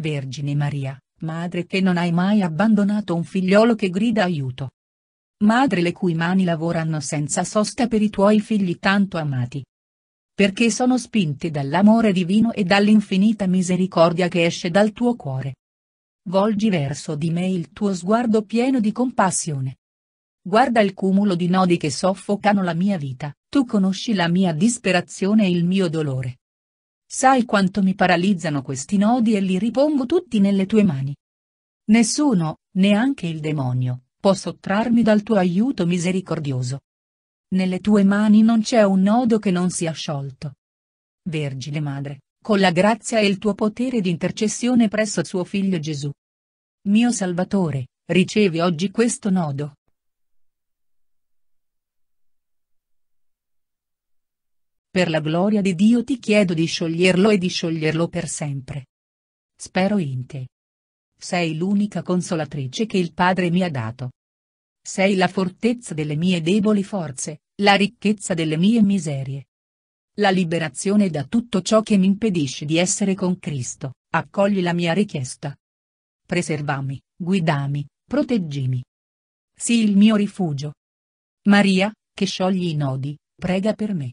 Vergine Maria, madre che non hai mai abbandonato un figliolo che grida aiuto. Madre le cui mani lavorano senza sosta per i tuoi figli tanto amati. Perché sono spinte dall'amore divino e dall'infinita misericordia che esce dal tuo cuore. Volgi verso di me il tuo sguardo pieno di compassione. Guarda il cumulo di nodi che soffocano la mia vita, tu conosci la mia disperazione e il mio dolore. Sai quanto mi paralizzano questi nodi e li ripongo tutti nelle tue mani. Nessuno, neanche il demonio, può sottrarmi dal tuo aiuto misericordioso. Nelle tue mani non c'è un nodo che non sia sciolto. Vergine Madre, con la grazia e il tuo potere di intercessione presso suo Figlio Gesù. Mio Salvatore, ricevi oggi questo nodo, Per la gloria di Dio ti chiedo di scioglierlo e di scioglierlo per sempre. Spero in te. Sei l'unica consolatrice che il Padre mi ha dato. Sei la fortezza delle mie deboli forze, la ricchezza delle mie miserie. La liberazione da tutto ciò che mi impedisce di essere con Cristo, accogli la mia richiesta. Preservami, guidami, proteggimi. Sii il mio rifugio. Maria, che sciogli i nodi, prega per me.